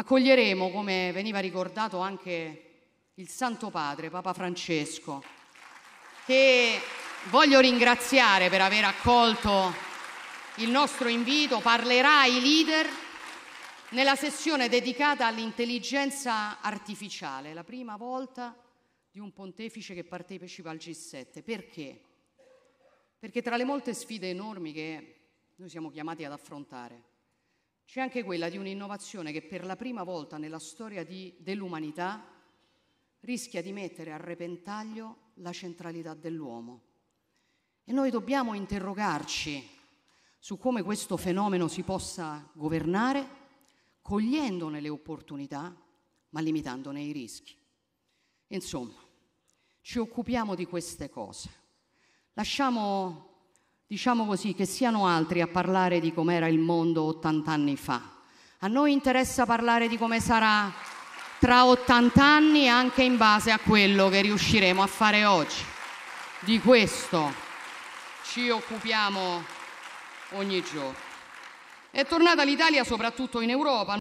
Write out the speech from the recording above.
Accoglieremo, come veniva ricordato anche il Santo Padre, Papa Francesco, che voglio ringraziare per aver accolto il nostro invito, parlerà ai leader nella sessione dedicata all'intelligenza artificiale, la prima volta di un pontefice che partecipa al G7. Perché? Perché tra le molte sfide enormi che noi siamo chiamati ad affrontare, c'è anche quella di un'innovazione che per la prima volta nella storia di, dell'umanità rischia di mettere a repentaglio la centralità dell'uomo. E noi dobbiamo interrogarci su come questo fenomeno si possa governare, cogliendone le opportunità, ma limitandone i rischi. Insomma, ci occupiamo di queste cose. Lasciamo diciamo così, che siano altri a parlare di com'era il mondo 80 anni fa. A noi interessa parlare di come sarà tra 80 anni anche in base a quello che riusciremo a fare oggi. Di questo ci occupiamo ogni giorno. È tornata l'Italia soprattutto in Europa.